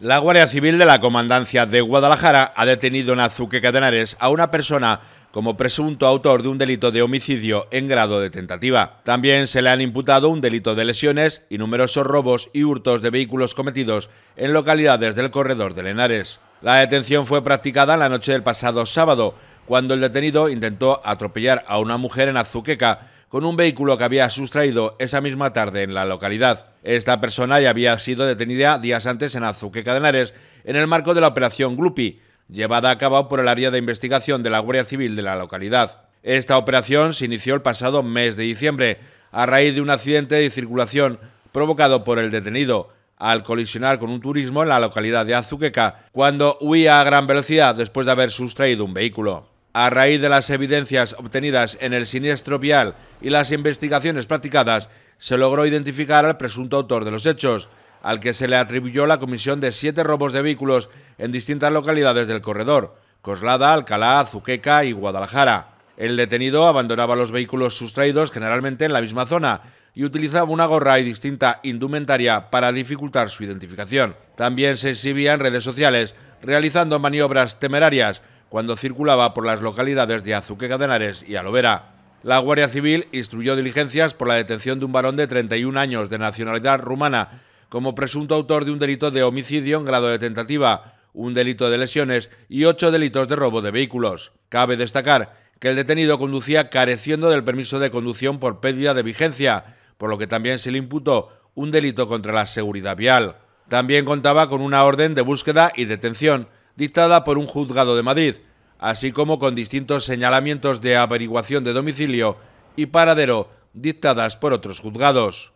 La Guardia Civil de la Comandancia de Guadalajara ha detenido en de Catenares a una persona como presunto autor de un delito de homicidio en grado de tentativa. También se le han imputado un delito de lesiones y numerosos robos y hurtos de vehículos cometidos en localidades del corredor de Lenares. La detención fue practicada la noche del pasado sábado, cuando el detenido intentó atropellar a una mujer en Azuqueca con un vehículo que había sustraído esa misma tarde en la localidad. Esta persona ya había sido detenida días antes en Azuqueca de Henares, en el marco de la operación Glupi, llevada a cabo por el área de investigación de la Guardia Civil de la localidad. Esta operación se inició el pasado mes de diciembre, a raíz de un accidente de circulación provocado por el detenido, al colisionar con un turismo en la localidad de Azuqueca, cuando huía a gran velocidad después de haber sustraído un vehículo. A raíz de las evidencias obtenidas en el siniestro vial y las investigaciones practicadas, se logró identificar al presunto autor de los hechos, al que se le atribuyó la comisión de siete robos de vehículos en distintas localidades del corredor, Coslada, Alcalá, Zuqueca y Guadalajara. El detenido abandonaba los vehículos sustraídos generalmente en la misma zona y utilizaba una gorra y distinta indumentaria para dificultar su identificación. También se exhibía en redes sociales, realizando maniobras temerarias cuando circulaba por las localidades de Azuqueca de y Alovera. La Guardia Civil instruyó diligencias por la detención de un varón de 31 años de nacionalidad rumana como presunto autor de un delito de homicidio en grado de tentativa, un delito de lesiones y ocho delitos de robo de vehículos. Cabe destacar que el detenido conducía careciendo del permiso de conducción por pérdida de vigencia, por lo que también se le imputó un delito contra la seguridad vial. También contaba con una orden de búsqueda y detención dictada por un juzgado de Madrid, así como con distintos señalamientos de averiguación de domicilio y paradero dictadas por otros juzgados.